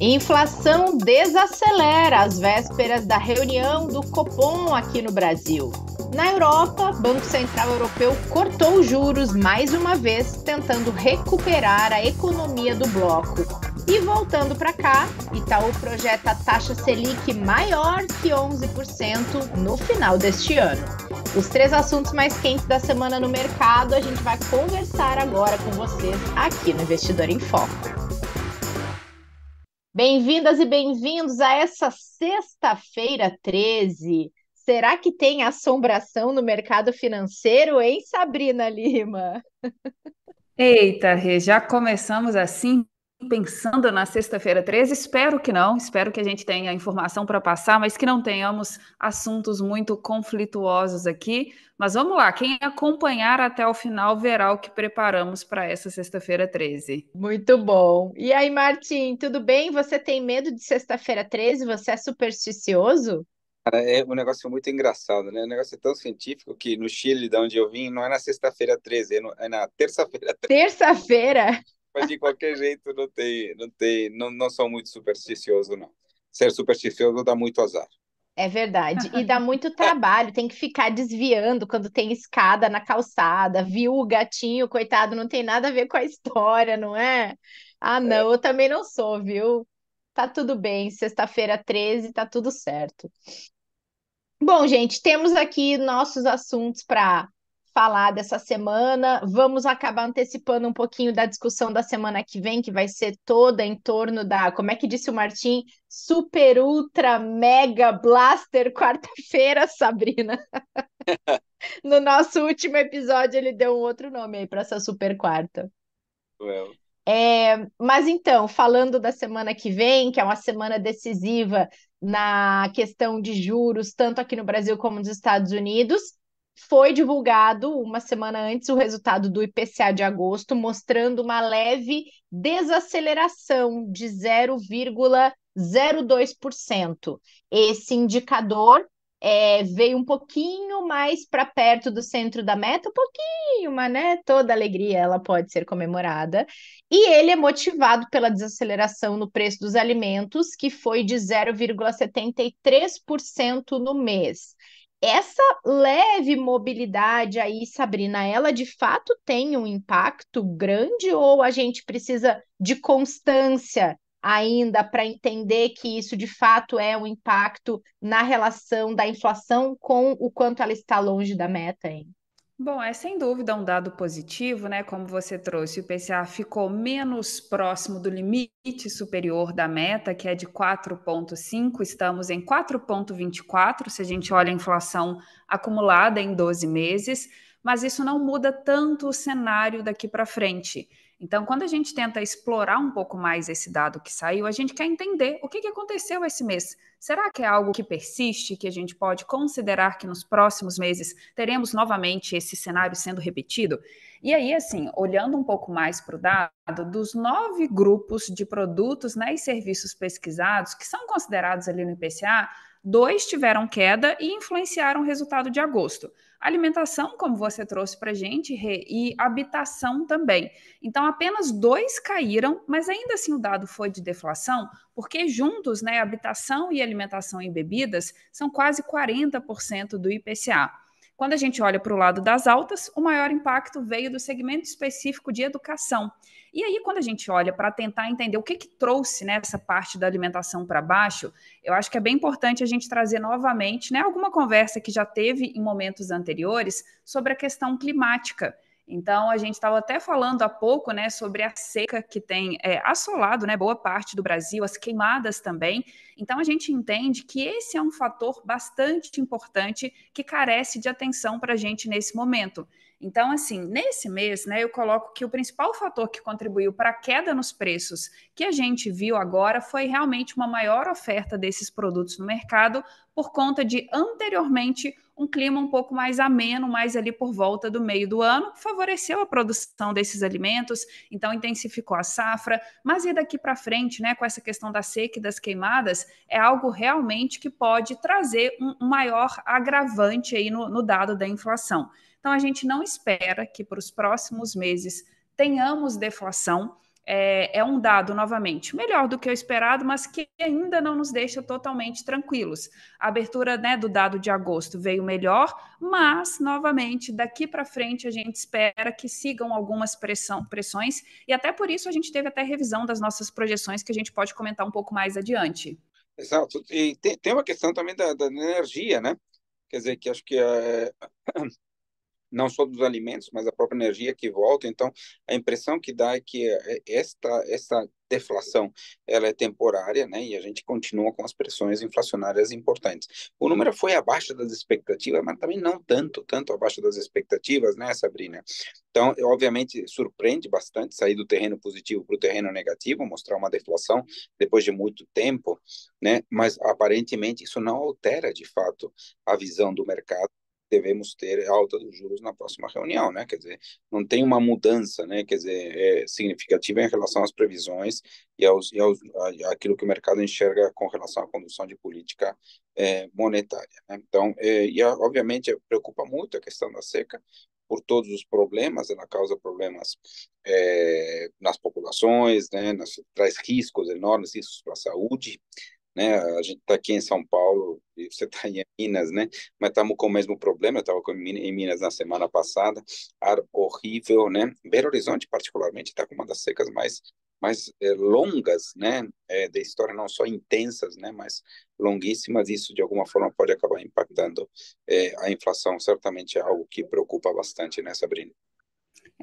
Inflação desacelera às vésperas da reunião do Copom aqui no Brasil. Na Europa, Banco Central Europeu cortou juros mais uma vez, tentando recuperar a economia do bloco. E voltando para cá, Itaú projeta taxa Selic maior que 11% no final deste ano. Os três assuntos mais quentes da semana no mercado a gente vai conversar agora com vocês aqui no Investidor em Foco. Bem-vindas e bem-vindos a essa sexta-feira 13. Será que tem assombração no mercado financeiro, hein, Sabrina Lima? Eita, Rê, já começamos assim pensando na sexta-feira 13? Espero que não, espero que a gente tenha informação para passar, mas que não tenhamos assuntos muito conflituosos aqui. Mas vamos lá, quem acompanhar até o final verá o que preparamos para essa sexta-feira 13. Muito bom. E aí, Martim, tudo bem? Você tem medo de sexta-feira 13? Você é supersticioso? é um negócio muito engraçado, né? O um negócio é tão científico que no Chile, de onde eu vim, não é na sexta-feira 13, é, é na terça-feira. Terça-feira? mas de qualquer jeito não tem, não tem, não, não sou muito supersticioso não. Ser supersticioso dá muito azar. É verdade. E dá muito trabalho, tem que ficar desviando quando tem escada na calçada, viu o gatinho, coitado, não tem nada a ver com a história, não é? Ah, não, é. eu também não sou, viu? Tá tudo bem, sexta-feira 13, tá tudo certo. Bom, gente, temos aqui nossos assuntos para falar dessa semana. Vamos acabar antecipando um pouquinho da discussão da semana que vem, que vai ser toda em torno da, como é que disse o Martim, super ultra mega blaster quarta-feira, Sabrina. no nosso último episódio ele deu um outro nome aí para essa super quarta. Well. É, mas então, falando da semana que vem, que é uma semana decisiva na questão de juros, tanto aqui no Brasil como nos Estados Unidos, foi divulgado uma semana antes o resultado do IPCA de agosto, mostrando uma leve desaceleração de 0,02%. Esse indicador é, veio um pouquinho mais para perto do centro da meta, um pouquinho, mas né, toda alegria ela pode ser comemorada. E ele é motivado pela desaceleração no preço dos alimentos, que foi de 0,73% no mês essa leve mobilidade aí, Sabrina, ela de fato tem um impacto grande ou a gente precisa de constância ainda para entender que isso de fato é um impacto na relação da inflação com o quanto ela está longe da meta, hein? Bom, é sem dúvida um dado positivo, né? Como você trouxe, o IPCA ficou menos próximo do limite superior da meta, que é de 4,5, estamos em 4,24, se a gente olha a inflação acumulada em 12 meses, mas isso não muda tanto o cenário daqui para frente. Então, quando a gente tenta explorar um pouco mais esse dado que saiu, a gente quer entender o que, aconteceu esse mês. Será que é algo que persiste, que a gente pode considerar que nos próximos meses teremos novamente esse cenário sendo repetido? E aí, assim, olhando um pouco mais para o dado, dos nove grupos de produtos né, e serviços pesquisados que são considerados ali no IPCA, dois tiveram queda e influenciaram o resultado de agosto alimentação, como você trouxe para gente, Rê, e habitação também. Então, apenas dois caíram, mas ainda assim o dado foi de deflação, porque juntos, né, habitação e alimentação e bebidas são quase 40% do IPCA. Quando a gente olha para o lado das altas, o maior impacto veio do segmento específico de educação. E aí, quando a gente olha para tentar entender o que, que trouxe nessa né, parte da alimentação para baixo, eu acho que é bem importante a gente trazer novamente né, alguma conversa que já teve em momentos anteriores sobre a questão climática. Então, a gente estava até falando há pouco né, sobre a seca que tem é, assolado né, boa parte do Brasil, as queimadas também. Então, a gente entende que esse é um fator bastante importante que carece de atenção para a gente nesse momento. Então, assim, nesse mês, né, eu coloco que o principal fator que contribuiu para a queda nos preços que a gente viu agora foi realmente uma maior oferta desses produtos no mercado por conta de anteriormente um clima um pouco mais ameno, mais ali por volta do meio do ano, favoreceu a produção desses alimentos, então intensificou a safra, mas e daqui para frente, né, com essa questão da seca e das queimadas, é algo realmente que pode trazer um, um maior agravante aí no, no dado da inflação. Então a gente não espera que para os próximos meses tenhamos deflação, é, é, um dado, novamente, melhor do que o esperado, mas que ainda não nos deixa totalmente tranquilos. A abertura né, do dado de agosto veio melhor, mas, novamente, daqui para frente a gente espera que sigam algumas pressão, pressões, e até por isso a gente teve até revisão das nossas projeções, que a gente pode comentar um pouco mais adiante. Exato, e tem, tem uma questão também da, da energia, né? Quer dizer, que acho que é, não só dos alimentos, mas a própria energia que volta. Então, a impressão que dá é que é, é esta, esta deflação ela é temporária, né? E a gente continua com as pressões inflacionárias importantes. O número foi abaixo das expectativas, mas também não tanto, tanto abaixo das expectativas, né, Sabrina? Então, obviamente, surpreende bastante sair do terreno positivo para o terreno negativo, mostrar uma deflação depois de muito tempo, né? Mas aparentemente isso não altera de fato a visão do mercado devemos ter alta dos juros na próxima reunião, né? Quer dizer, não tem uma mudança, né? Quer dizer, é significativa em relação às previsões e aos, e aos aquilo que o mercado enxerga com relação à condução de política é, monetária. Né? Então, é, e obviamente preocupa muito a questão da seca por todos os problemas, ela causa problemas é, nas populações, né? Nas, traz riscos enormes, riscos para a saúde né? A gente está aqui em São Paulo e você está em Minas, né? Mas estamos com o mesmo problema. Eu estava em Minas na semana passada, ar horrível, né? Belo Horizonte, particularmente, está com uma das secas mais mais é, longas, né, é, da história, não só intensas, né, mas longuíssimas, isso de alguma forma pode acabar impactando é, a inflação, certamente é algo que preocupa bastante, né, Sabrina?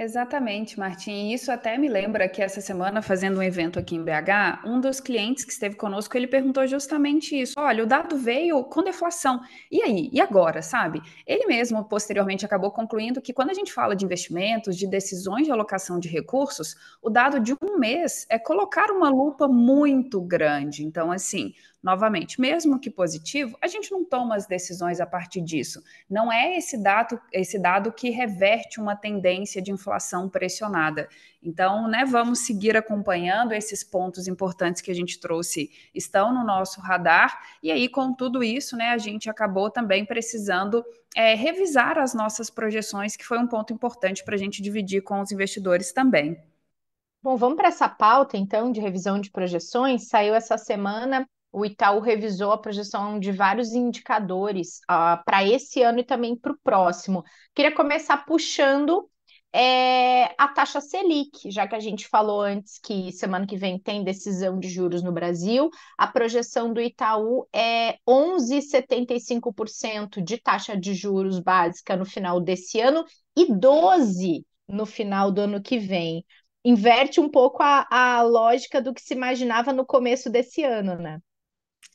Exatamente, Martim. E isso até me lembra que essa semana, fazendo um evento aqui em BH, um dos clientes que esteve conosco, ele perguntou justamente isso. Olha, o dado veio com deflação. E aí? E agora, sabe? Ele mesmo, posteriormente, acabou concluindo que quando a gente fala de investimentos, de decisões de alocação de recursos, o dado de um mês é colocar uma lupa muito grande. Então, assim, novamente, mesmo que positivo, a gente não toma as decisões a partir disso. Não é esse dado, esse dado que reverte uma tendência de inflação pressionada. Então, né, vamos seguir acompanhando esses pontos importantes que a gente trouxe, estão no nosso radar. E aí, com tudo isso, né, a gente acabou também precisando é, revisar as nossas projeções, que foi um ponto importante para a gente dividir com os investidores também. Bom, vamos para essa pauta então de revisão de projeções. Saiu essa semana o Itaú revisou a projeção de vários indicadores uh, ah, para esse ano e também para o próximo. Queria começar puxando é, a taxa Selic, já que a gente falou antes que semana que vem tem decisão de juros no Brasil, a projeção do Itaú é 11,75% de taxa de juros básica no final desse ano e 12% no final do ano que vem inverte um pouco a, a lógica do que se imaginava no começo desse ano, né?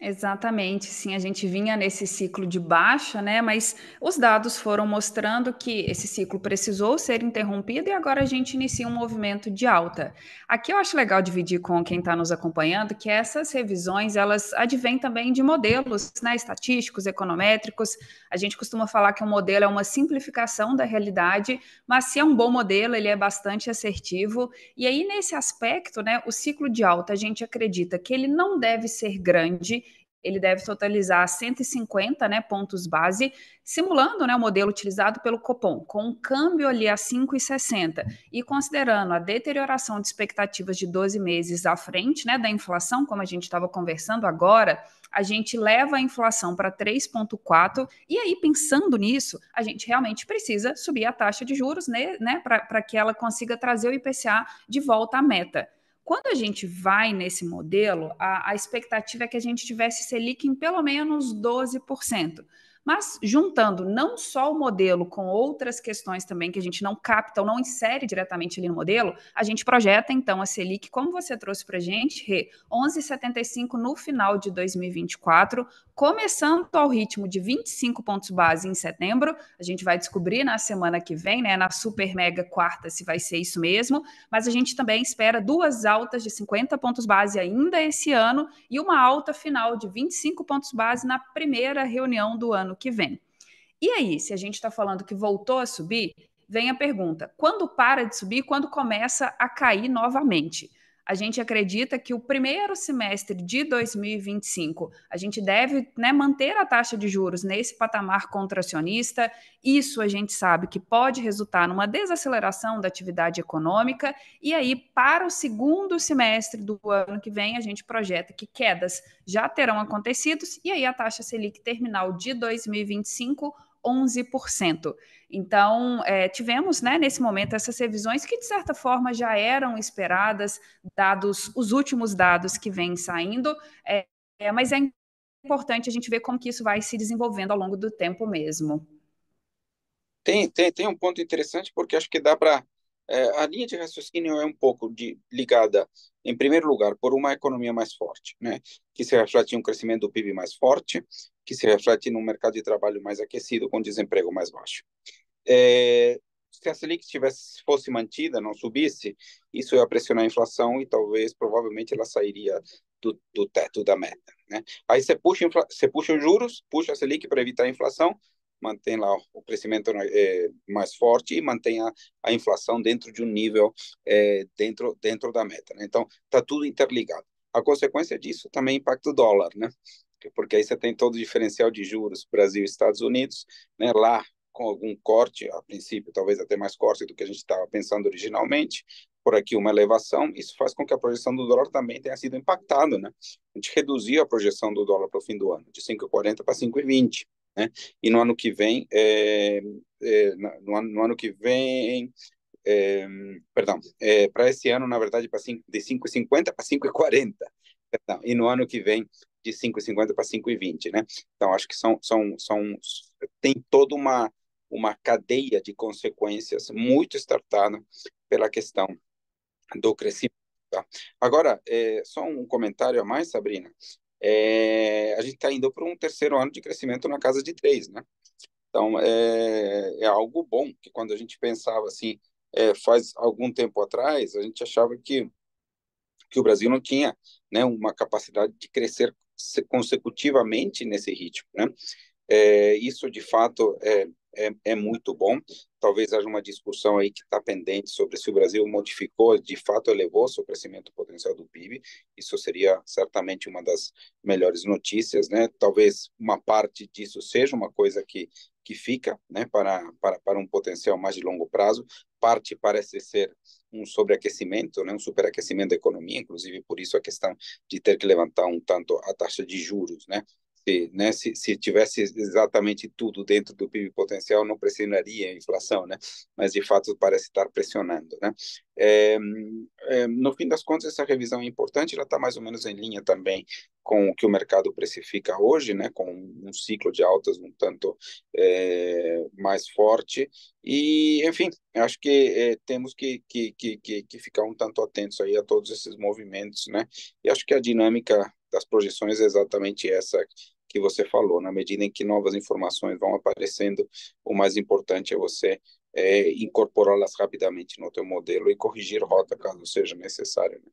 Exatamente, sim, a gente vinha nesse ciclo de baixa, né? Mas os dados foram mostrando que esse ciclo precisou ser interrompido e agora a gente inicia um movimento de alta. Aqui eu acho legal dividir com quem está nos acompanhando que essas revisões elas advêm também de modelos, né? Estatísticos, econométricos. A gente costuma falar que um modelo é uma simplificação da realidade, mas se é um bom modelo, ele é bastante assertivo. E aí nesse aspecto, né? O ciclo de alta a gente acredita que ele não deve ser grande ele deve totalizar 150 né, pontos base, simulando né, o modelo utilizado pelo Copom, com um câmbio ali a 5,60 e considerando a deterioração de expectativas de 12 meses à frente né, da inflação, como a gente estava conversando agora, a gente leva a inflação para 3,4 e aí pensando nisso, a gente realmente precisa subir a taxa de juros né, né, para que ela consiga trazer o IPCA de volta à meta. Quando a gente vai nesse modelo, a, a expectativa é que a gente tivesse Selic em pelo menos 12%. Mas juntando não só o modelo com outras questões também que a gente não capta ou não insere diretamente ali no modelo, a gente projeta então a Selic, como você trouxe para a gente, 11,75 no final de 2024, começando ao ritmo de 25 pontos base em setembro. A gente vai descobrir na semana que vem, né, na super mega quarta, se vai ser isso mesmo. Mas a gente também espera duas altas de 50 pontos base ainda esse ano e uma alta final de 25 pontos base na primeira reunião do ano ano que vem. E aí, se a gente está falando que voltou a subir, vem a pergunta: quando para de subir, quando começa a cair novamente? a gente acredita que o primeiro semestre de 2025 a gente deve né, manter a taxa de juros nesse patamar contracionista. Isso a gente sabe que pode resultar numa desaceleração da atividade econômica. E aí, para o segundo semestre do ano que vem, a gente projeta que quedas já terão acontecido e aí a taxa Selic terminal de 2025 11%. Então, é, tivemos né, nesse momento essas revisões que, de certa forma, já eram esperadas, dados os últimos dados que vêm saindo, é, é, mas é importante a gente ver como que isso vai se desenvolvendo ao longo do tempo mesmo. Tem, tem, tem um ponto interessante, porque acho que dá para. É, a linha de raciocínio é um pouco de, ligada, em primeiro lugar, por uma economia mais forte, né, que se reflete em um crescimento do PIB mais forte, que se reflete num mercado de trabalho mais aquecido, com desemprego mais baixo. É, se a Selic tivesse, fosse mantida, não subisse, isso ia pressionar a inflação e talvez, provavelmente, ela sairia do, do teto da meta. Né? Aí você puxa, você puxa os juros, puxa a Selic para evitar a inflação, mantém lá o crescimento né, é, mais forte e mantém a, a, inflação dentro de um nível é, dentro, dentro da meta. Né? Então, está tudo interligado. A consequência disso também é impacta o dólar, né? porque aí você tem todo o diferencial de juros Brasil e Estados Unidos, né, lá com algum corte, a princípio talvez até mais corte do que a gente estava pensando originalmente, por aqui uma elevação, isso faz com que a projeção do dólar também tenha sido impactada, né? A gente reduziu a projeção do dólar para o fim do ano, de 5,40 para 5,20, né? E no ano que vem, é, é, no, ano, no ano que vem, é, perdão, é, para esse ano, na verdade, para de 5,50 para 5,40. Perdão, e no ano que vem, de 5,50 para 5,20, né? Então, acho que são, são, são, tem toda uma, uma cadeia de consequências muito estartada pela questão do crescimento. Tá? Agora, é, só um comentário a mais, Sabrina. É, a gente está indo para um terceiro ano de crescimento na casa de três, né? Então, é, é algo bom, que quando a gente pensava assim, é, faz algum tempo atrás, a gente achava que, que o Brasil não tinha né, uma capacidade de crescer consecutivamente nesse ritmo, né? É, isso de fato é, é, é, muito bom. Talvez haja uma discussão aí que está pendente sobre se o Brasil modificou, de fato elevou seu crescimento potencial do PIB. Isso seria certamente uma das melhores notícias, né? Talvez uma parte disso seja uma coisa que, que fica, né, para, para, para um potencial mais de longo prazo. Parte parece ser um sobreaquecimento, né, um superaquecimento da economia, inclusive por isso a questão de ter que levantar um tanto a taxa de juros, né? se, né, se, se, tivesse exatamente tudo dentro do PIB potencial, não pressionaria a inflação, né? mas de fato parece estar pressionando. Né? É, é, no fim das contas, essa revisão é importante, ela está mais ou menos em linha também com o que o mercado precifica hoje, né? com um ciclo de altas um tanto é, mais forte. E, enfim, acho que é, temos que, que, que, que ficar um tanto atentos aí a todos esses movimentos. Né? E acho que a dinâmica das projeções é exatamente essa que você falou, na medida em que novas informações vão aparecendo, o mais importante é você é, incorporá-las rapidamente no teu modelo e corrigir rota caso seja necessário. Né?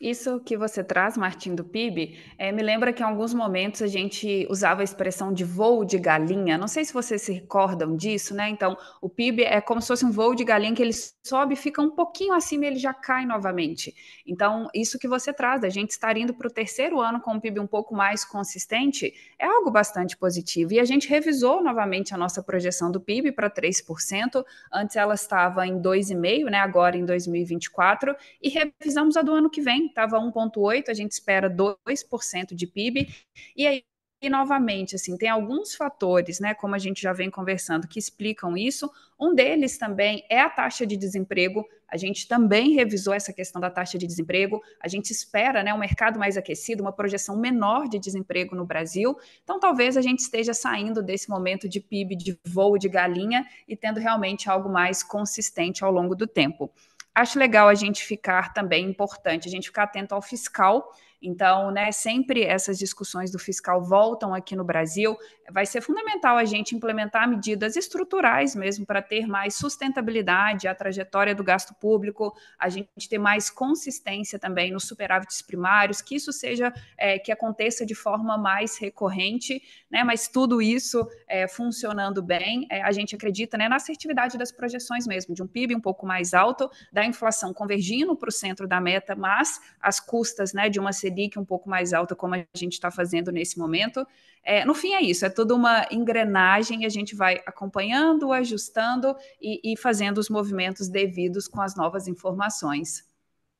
Isso que você traz, Martim, do PIB, é, eh, me lembra que em alguns momentos a gente usava a expressão de voo de galinha. Não sei se vocês se recordam disso, né? Então, o PIB é como se fosse um voo de galinha que ele sobe, fica um pouquinho acima e ele já cai novamente. Então, isso que você traz, a gente estar indo para o terceiro ano com um PIB um pouco mais consistente, é algo bastante positivo. E a gente revisou novamente a nossa projeção do PIB para 3%. Antes ela estava em 2,5%, né? Agora em 2024, e revisamos a do ano que vem estava 1,8%, a gente espera 2% de PIB, e aí e novamente, assim, tem alguns fatores, né, como a gente já vem conversando, que explicam isso. Um deles também é a taxa de desemprego. A gente também revisou essa questão da taxa de desemprego. A gente espera, né, um mercado mais aquecido, uma projeção menor de desemprego no Brasil. Então, talvez a gente esteja saindo desse momento de PIB de voo de galinha e tendo realmente algo mais consistente ao longo do tempo acho legal a gente ficar também importante, a gente ficar atento ao fiscal então, né, sempre essas discussões do fiscal voltam aqui no Brasil. Vai ser fundamental a gente implementar medidas estruturais mesmo para ter mais sustentabilidade, a trajetória do gasto público, a gente ter mais consistência também nos superávites primários, que isso seja, é, que aconteça de forma mais recorrente, né? Mas tudo isso é, funcionando bem, é, a gente acredita né, na assertividade das projeções mesmo, de um PIB um pouco mais alto, da inflação convergindo para o centro da meta, mas as custas né, de uma CD Selic um pouco mais alta, como a gente está fazendo nesse momento. É, no fim, é isso, é toda uma engrenagem e a gente vai acompanhando, ajustando e, e fazendo os movimentos devidos com as novas informações.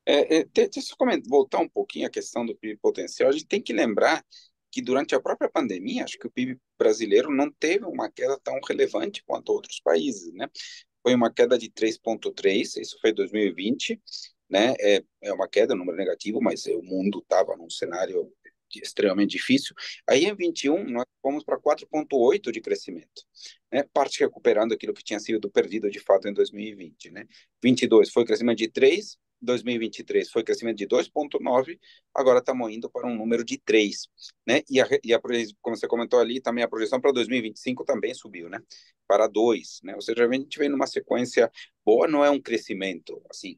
É, é, deixa eu voltar um pouquinho à questão do PIB potencial. A gente tem que lembrar que durante a própria pandemia, acho que o PIB brasileiro não teve uma queda tão relevante quanto outros países, né? Foi uma queda de 3,3, isso foi 2020, né? É, é uma queda, um número negativo, mas é, o mundo estava num cenário extremamente difícil. Aí em 21 nós fomos para 4.8 de crescimento, né? Parte recuperando aquilo que tinha sido perdido de fato em 2020, né? 22 foi crescimento de 3, 2023 foi crescimento de 2,9, agora estamos indo para um número de 3, né? E, a, e a, como você comentou ali, também a projeção para 2025 também subiu, né? Para 2, né? Ou seja, a gente vem numa sequência boa, não é um crescimento, assim,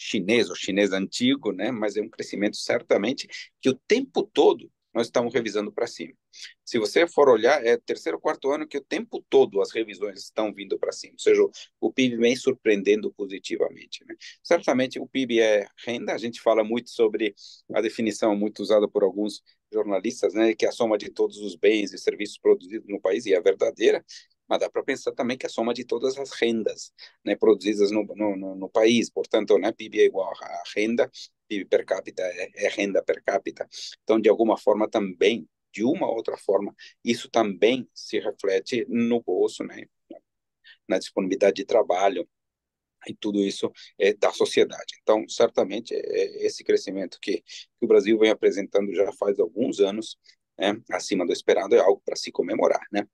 chinês, o chinês antigo, né? mas é um crescimento certamente que o tempo todo nós estamos revisando para cima. Se você for olhar, é terceiro ou quarto ano que o tempo todo as revisões estão vindo para cima, ou seja, o PIB vem surpreendendo positivamente. Né? Certamente o PIB é renda, a gente fala muito sobre a definição muito usada por alguns jornalistas, né, que é a soma de todos os bens e serviços produzidos no país, e é verdadeira, mas dá para pensar também que a é soma de todas as rendas né, produzidas no, no, no, país, portanto, né, PIB é igual à renda, PIB per capita é, é renda per capita, então, de alguma forma, também, de uma ou outra forma, isso também se reflete no bolso, né, na disponibilidade de trabalho, e tudo isso é da sociedade. Então, certamente, é, é esse crescimento que, que, o Brasil vem apresentando já faz alguns anos, né, acima do esperado, é algo para se comemorar, né?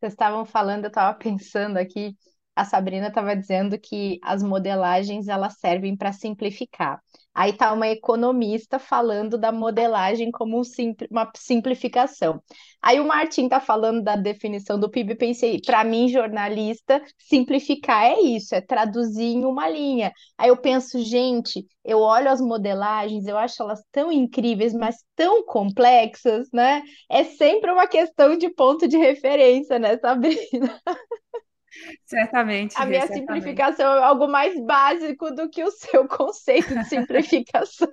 Vocês estavam falando, eu estava pensando aqui, a Sabrina estava dizendo que as modelagens elas servem para simplificar. Aí está uma economista falando da modelagem como um uma simplificação. Aí o Martin está falando da definição do PIB, pensei, para mim, jornalista, simplificar é isso, é traduzir em uma linha. Aí eu penso, gente, eu olho as modelagens, eu acho elas tão incríveis, mas tão complexas, né? É sempre uma questão de ponto de referência, né, Sabrina? Certamente. A minha certamente. simplificação é algo mais básico do que o seu conceito de simplificação.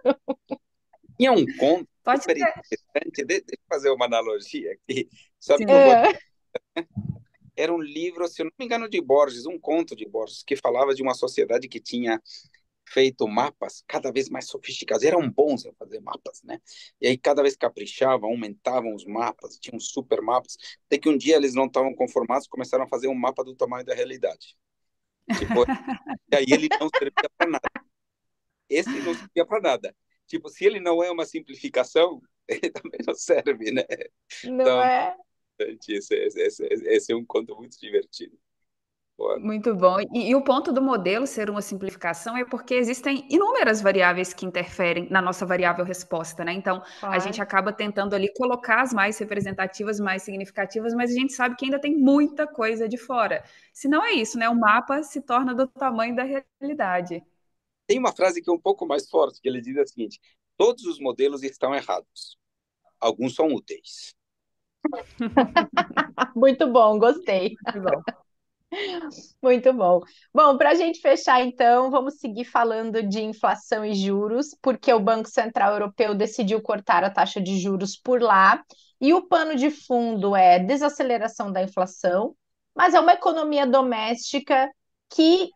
Tinha é um conto Pode super ser. interessante, deixa eu fazer uma analogia aqui, só que é. Né? era um livro, se eu não me engano, de Borges, um conto de Borges, que falava de uma sociedade que tinha feito mapas cada vez mais sofisticados. Eram bons em fazer mapas, né? E aí cada vez caprichavam, aumentavam os mapas, tinham super mapas, até que um dia eles não estavam conformados, começaram a fazer um mapa do tamanho da realidade. Tipo, e aí ele não servia para nada. Esse não servia para nada. Tipo, se ele não é uma simplificação, ele também não serve, né? Não então, é? é esse, esse, esse, esse é um conto muito divertido. Muito bom. E, e, o ponto do modelo ser uma simplificação é porque existem inúmeras variáveis que interferem na nossa variável resposta, né? Então, claro. a gente acaba tentando ali colocar as mais representativas, mais significativas, mas a gente sabe que ainda tem muita coisa de fora. Se não é isso, né? O mapa se torna do tamanho da realidade. Tem uma frase que é um pouco mais forte, que ele diz a seguinte: todos os modelos estão errados. Alguns são úteis. Muito bom, gostei. Muito bom. Muito bom. Bom, para a gente fechar, então, vamos seguir falando de inflação e juros, porque o Banco Central Europeu decidiu cortar a taxa de juros por lá. E o pano de fundo é desaceleração da inflação, mas é uma economia doméstica que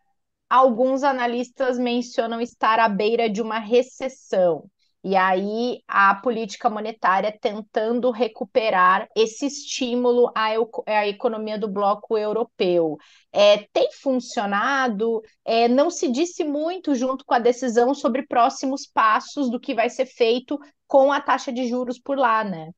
alguns analistas mencionam estar à beira de uma recessão. E aí a política monetária tentando recuperar esse estímulo à, à economia do bloco europeu. É, tem funcionado, é, não se disse muito junto com a decisão sobre próximos passos do que vai ser feito com a taxa de juros por lá, né?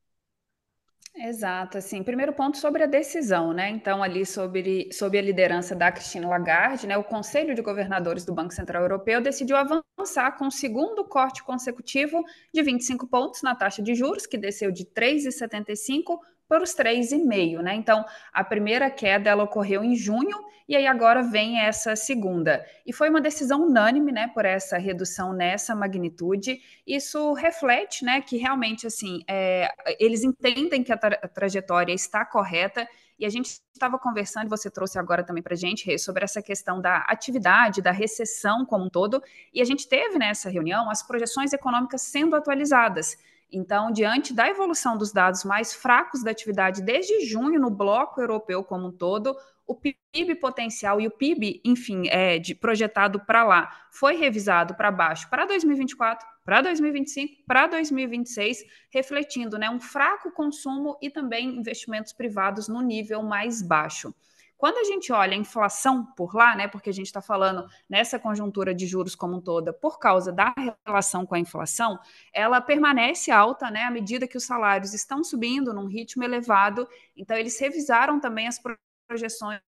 Exato, assim, primeiro ponto sobre a decisão, né? Então, ali sobre, sobre a liderança da Christine Lagarde, né? O Conselho de Governadores do Banco Central Europeu decidiu avançar com o segundo corte consecutivo de 25 pontos na taxa de juros, que desceu de 3,75 para os 3,5, né? Então, a primeira queda ela ocorreu em junho e aí agora vem essa segunda. E foi uma decisão unânime, né, por essa redução nessa magnitude. Isso reflete, né, que realmente assim, é, eles entendem que a, tra a trajetória está correta e a gente estava conversando, você trouxe agora também para a gente, Rê, sobre essa questão da atividade, da recessão como um todo, e a gente teve nessa né, reunião as projeções econômicas sendo atualizadas. Então, diante da evolução dos dados mais fracos da atividade desde junho no bloco europeu como um todo, o PIB potencial e o PIB, enfim, é, de, projetado para lá, foi revisado para baixo para 2024, para 2025, para 2026, refletindo né, um fraco consumo e também investimentos privados no nível mais baixo. Quando a gente olha a inflação por lá, né, porque a gente está falando nessa conjuntura de juros como um toda, por causa da relação com a inflação, ela permanece alta, né, à medida que os salários estão subindo num ritmo elevado. Então eles revisaram também as projeções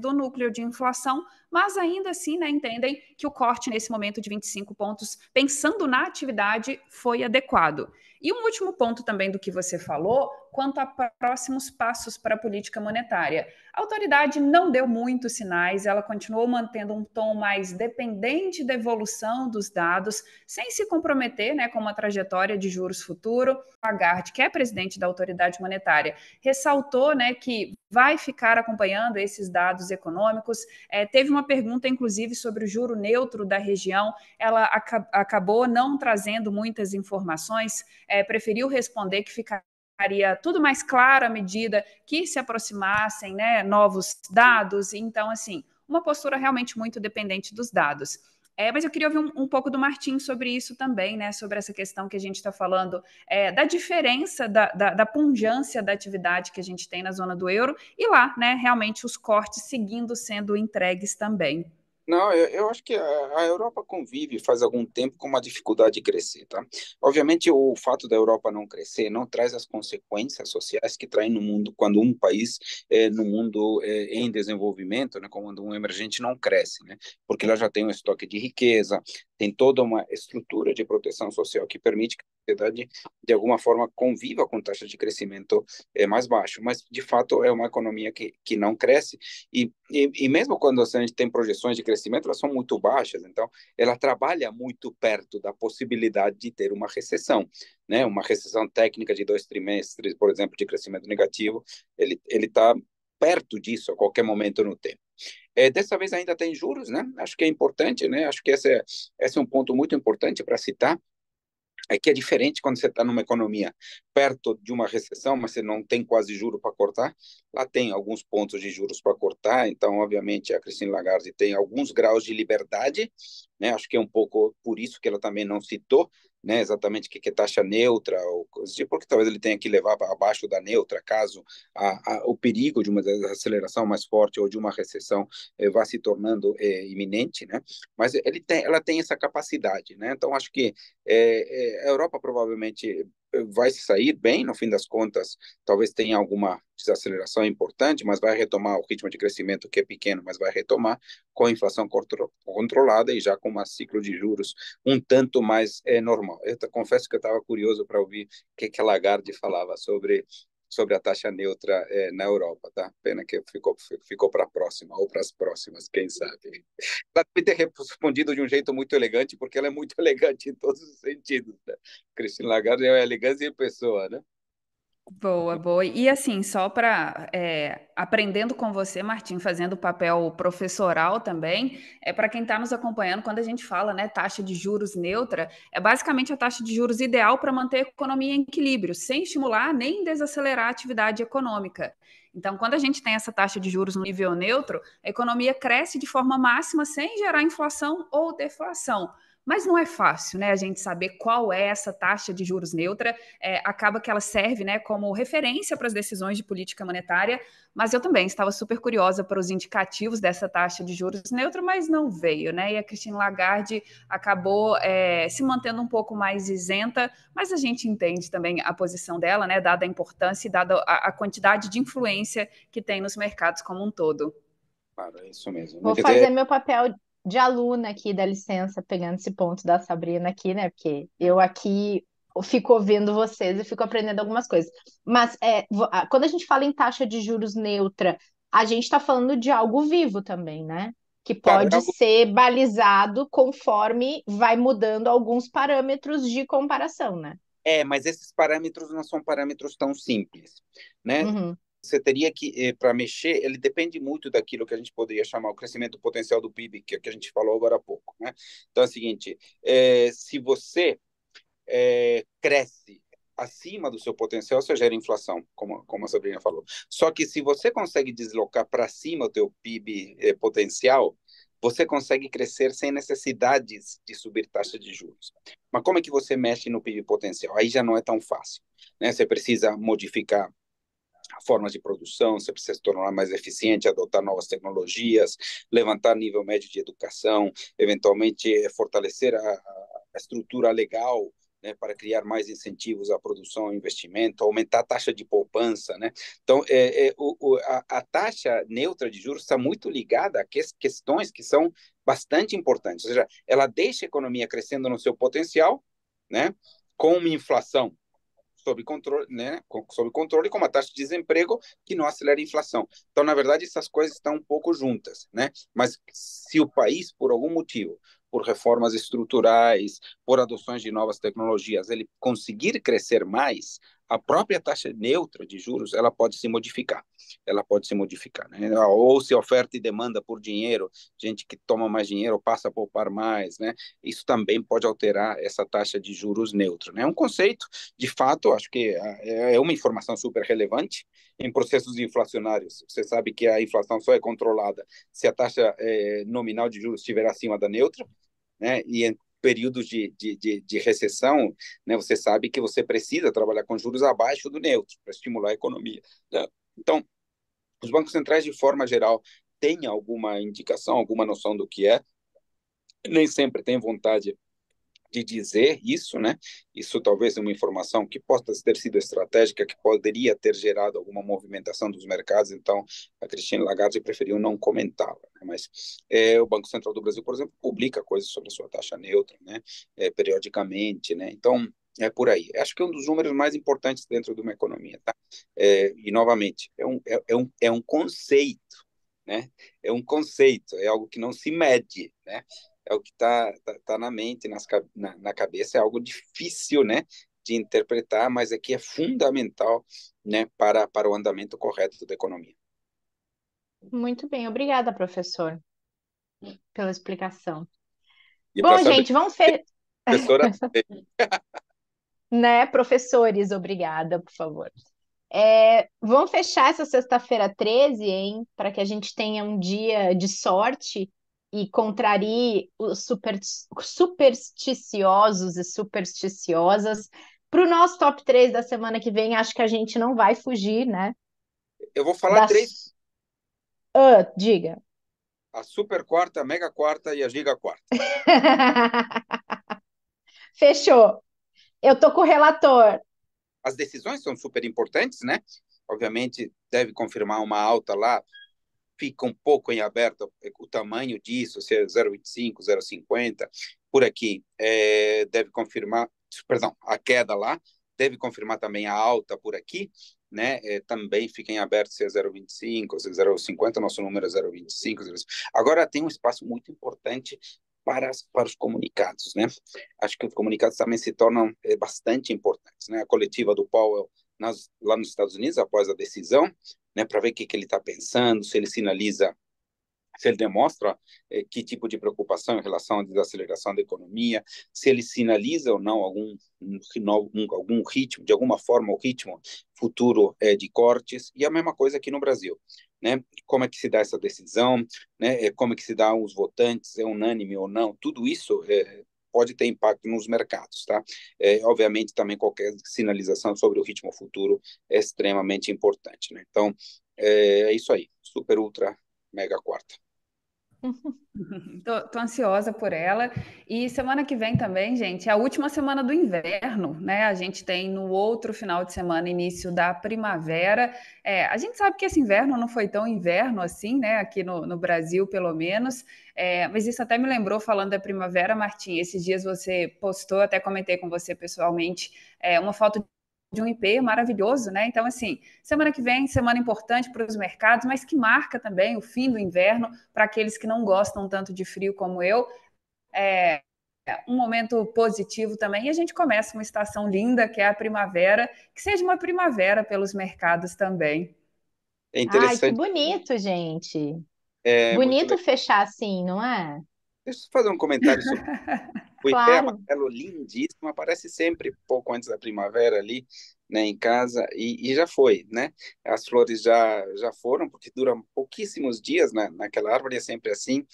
do núcleo de inflação, mas ainda assim né, entendem que o corte nesse momento de 25 pontos, pensando na atividade, foi adequado. E um último ponto também do que você falou quanto a próximos passos para a política monetária. A autoridade não deu muitos sinais, ela continuou mantendo um tom mais dependente da evolução dos dados, sem se comprometer né, com uma trajetória de juros futuro. A Gard, que é presidente da autoridade monetária, ressaltou né, que vai ficar acompanhando esses dados econômicos. É, teve uma pergunta, inclusive, sobre o juro neutro da região, ela ac acabou não trazendo muitas informações, é, preferiu responder que ficaria ficaria tudo mais claro à medida que se aproximassem né, novos dados. Então, assim, uma postura realmente muito dependente dos dados. É, mas eu queria ouvir um, um, pouco do Martim sobre isso também, né? Sobre essa questão que a gente está falando é, da diferença da, da, da pungência da atividade que a gente tem na zona do euro e lá, né? Realmente os cortes seguindo sendo entregues também. Não, eu, eu acho que a, a, Europa convive faz algum tempo com uma dificuldade de crescer, tá? Obviamente, o fato da Europa não crescer não traz as consequências sociais que traz no mundo quando um país é, no mundo é, em desenvolvimento, né, quando um emergente não cresce, né? Porque ela já tem um estoque de riqueza, tem toda uma estrutura de proteção social que permite que sociedade de alguma forma conviva com taxa de crescimento é, mais baixo, mas de fato é uma economia que, que não cresce e, e, e mesmo quando a gente tem projeções de crescimento, elas são muito baixas, então ela trabalha muito perto da possibilidade de ter uma recessão, né? Uma recessão técnica de dois trimestres, por exemplo, de crescimento negativo, ele ele está perto disso a qualquer momento no tempo. É, dessa vez ainda tem juros, né? Acho que é importante, né? Acho que esse é, esse é um ponto muito importante para citar. É que é diferente quando você está numa economia perto de uma recessão, mas você não tem quase juro para cortar. Lá tem alguns pontos de juros para cortar, então, obviamente, a Christine Lagarde tem alguns graus de liberdade, né? acho que é um pouco por isso que ela também não citou né, exatamente o que, é taxa neutra, ou coisa tipo, porque talvez ele tenha que levar abaixo da neutra, caso a, a, o perigo de uma aceleração mais forte ou de uma recessão eh, vá se tornando eh, iminente, né? Mas ele tem, ela tem essa capacidade, né? Então acho que eh, eh a Europa provavelmente vai se sair bem, no fim das contas, talvez tenha alguma desaceleração importante, mas vai retomar o ritmo de crescimento que é pequeno, mas vai retomar com a inflação controlada e já com um ciclo de juros um tanto mais é, normal. Eu confesso que eu estava curioso para ouvir o que, que a Lagarde falava sobre sobre a taxa neutra é, na Europa, tá? Pena que ficou, ficou para a próxima, ou para as próximas, quem sabe. Ela deve ter respondido de um jeito muito elegante, porque ela é muito elegante em todos os sentidos, né? Cristina Lagarde é uma elegância em pessoa, né? Boa, uhum. boa. E assim, só para é, aprendendo com você, Martim, fazendo o papel professoral também, é para quem está nos acompanhando, quando a gente fala né, taxa de juros neutra, é basicamente a taxa de juros ideal para manter a economia em equilíbrio, sem estimular nem desacelerar a atividade econômica. Então, quando a gente tem essa taxa de juros no nível neutro, a economia cresce de forma máxima sem gerar inflação ou deflação mas não é fácil, né? A gente saber qual é essa taxa de juros neutra, é, acaba que ela serve, né, como referência para as decisões de política monetária. Mas eu também estava super curiosa para os indicativos dessa taxa de juros neutra, mas não veio, né? E a Christine Lagarde acabou é, se mantendo um pouco mais isenta, mas a gente entende também a posição dela, né? Dada a importância e dada a, a quantidade de influência que tem nos mercados como um todo. Claro, é isso mesmo. Vou fazer meu papel de aluna aqui, dá licença, pegando esse ponto da Sabrina aqui, né? Porque eu aqui fico ouvindo vocês e fico aprendendo algumas coisas. Mas é, quando a gente fala em taxa de juros neutra, a gente está falando de algo vivo também, né? Que pode ser balizado conforme vai mudando alguns parâmetros de comparação, né? É, mas esses parâmetros não são parâmetros tão simples, né? Uhum você teria que, eh, para mexer, ele depende muito daquilo que a gente poderia chamar o crescimento potencial do PIB, que, é que a gente falou agora há pouco. Né? Então é o seguinte: é, se você é, cresce acima do seu potencial, você gera inflação, como, como a Sabrina falou. Só que se você consegue deslocar para cima o teu PIB potencial, você consegue crescer sem necessidades de subir taxa de juros. Mas como é que você mexe no PIB potencial? Aí já não é tão fácil. Né? Você precisa modificar formas de produção, você precisa se tornar mais eficiente, adotar novas tecnologias, levantar nível médio de educação, eventualmente eh, fortalecer a, a estrutura legal né, para criar mais incentivos à produção e investimento, aumentar a taxa de poupança. Né? Então, é, é, o, a, a, taxa neutra de juros está muito ligada a que, questões que são bastante importantes, ou seja, ela deixa a economia crescendo no seu potencial, né, com uma inflação sob controle, né, sob controle, com a taxa de desemprego, que não acelera a inflação. Então, na verdade, essas coisas estão um pouco juntas, né? Mas se o país, por algum motivo, por reformas estruturais, por adoções de novas tecnologias, ele conseguir crescer mais, a própria taxa neutra de juros ela pode se modificar ela pode se modificar né? Ah, ou se oferta e demanda por dinheiro gente que toma mais dinheiro passa a poupar mais né isso também pode alterar essa taxa de juros neutra né? É um conceito de fato acho que ah, é, é uma informação super relevante em processos inflacionários você sabe que a inflação só é controlada se a taxa eh, nominal de juros estiver acima da neutra né? E períodos de, de, de, de recessão, né, você sabe que você precisa trabalhar com juros abaixo do neutro para estimular a economia. Né? Então, os bancos centrais, de forma geral, têm alguma indicação, alguma noção do que é, nem sempre têm vontade de dizer isso, né? Isso talvez é uma informação que possa ter sido estratégica, que poderia ter gerado alguma movimentação dos mercados, então a Cristina Lagarde preferiu não comentá-la. Né? Mas é, o Banco Central do Brasil, por exemplo, publica coisas sobre a sua taxa neutra, né? É, periodicamente, né? Então, é por aí. Acho que é um dos números mais importantes dentro de uma economia, tá? É, e, novamente, é um, é, é, um, é um conceito, né? É um conceito, é algo que não se mede, né? é o que está tá, tá, na mente, nas, na, na cabeça, é algo difícil, né, de interpretar, mas aqui é, é fundamental, né, para, para o andamento correto da economia. Muito bem, obrigada, professor, pela explicação. E Bom, gente, vamos... Fe... Professora... né, professores, obrigada, por favor. É, vamos fechar essa sexta-feira 13, hein? Para que a gente tenha um dia de sorte e contrarie os super, supersticiosos e supersticiosas. Para o nosso top 3 da semana que vem, acho que a gente não vai fugir, né? Eu vou falar três. Uh, diga. A super quarta, a mega quarta e a giga quarta. Fechou. Eu tô com o relator. As decisões são super importantes, né? Obviamente, deve confirmar uma alta lá fica um pouco em aberto é, o tamanho disso, se é 0,25, 0,50, por aqui. É, deve confirmar, perdão, a queda lá, deve confirmar também a alta por aqui, né? É, também em aberto se é 0,25, se é 0,50, nosso número é 0,25. 0... Agora tem um espaço muito importante para, as, para os comunicados, né? Acho que os comunicados também se tornam é, bastante importantes, né? A coletiva do Powell nas, lá nos Estados Unidos, após a decisão, né, para ver o que, que ele está pensando, se ele sinaliza, se ele demonstra eh, que tipo de preocupação em relação à desaceleração da economia, se ele sinaliza ou não algum, um, algum ritmo, de alguma forma, o ritmo futuro eh, de cortes, e a mesma coisa aqui no Brasil. Né? Como é que se dá essa decisão? Né? É, como é que se dá os votantes? É unânime ou não? Tudo isso eh, pode ter impacto nos mercados, tá? É, obviamente, também qualquer sinalização sobre o ritmo futuro é extremamente importante, né? Então, é, é isso aí. Super, ultra, mega quarta. Tô, tô, ansiosa por ela. E semana que vem também, gente, é a última semana do inverno, né? A gente tem no outro final de semana, início da primavera. É, a gente sabe que esse inverno não foi tão inverno assim, né? Aqui no, no Brasil, pelo menos. É, mas isso até me lembrou falando da primavera, Martim. Esses dias você postou, até comentei com você pessoalmente, é, uma foto de um IP maravilhoso, né? Então, assim, semana que vem, semana importante para os mercados, mas que marca também o fim do inverno para aqueles que não gostam tanto de frio como eu. É um momento positivo também e a gente começa uma estação linda que é a primavera, que seja uma primavera pelos mercados também. É interessante. Ai, que bonito, gente. É bonito fechar assim, não é? Deixa eu fazer um comentário sobre O claro. ipé amarelo lindíssimo aparece sempre pouco antes da primavera ali, né, em casa e, e, já foi, né? As flores já já foram porque duram pouquíssimos dias na, né? naquela árvore é sempre assim.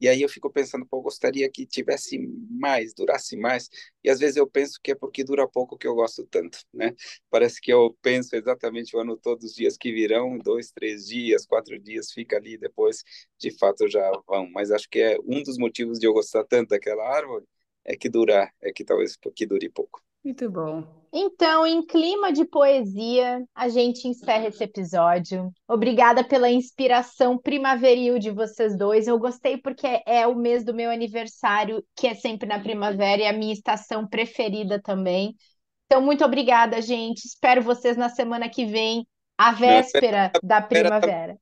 E aí eu fico pensando, pô, eu gostaria que tivesse mais, durasse mais. E às vezes eu penso que é porque dura pouco que eu gosto tanto, né? Parece que eu penso exatamente o ano todos os dias que virão, dois, três dias, quatro dias, fica ali, depois de fato já vão. Mas acho que é um dos motivos de eu gostar tanto daquela árvore é que durar, é que talvez que dure pouco. Muito bom. Então, em clima de poesia, a gente encerra esse episódio. Obrigada pela inspiração primaveril de vocês dois. Eu gostei porque é o mês do meu aniversário, que é sempre na primavera, e a minha estação preferida também. Então, muito obrigada, gente. Espero vocês na semana que vem, a véspera da primavera.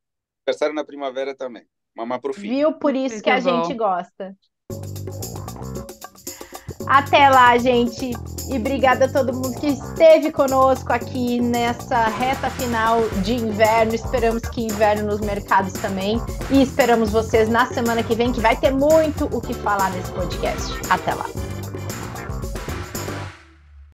Aniversário na primavera também. Mamá pro fim. Viu? Por isso, que a gente gosta. Até lá, gente. E obrigada a todo mundo que esteve conosco aqui nessa reta final de inverno. Esperamos que inverno nos mercados também. E esperamos vocês na semana que vem, que vai ter muito o que falar nesse podcast. Até lá.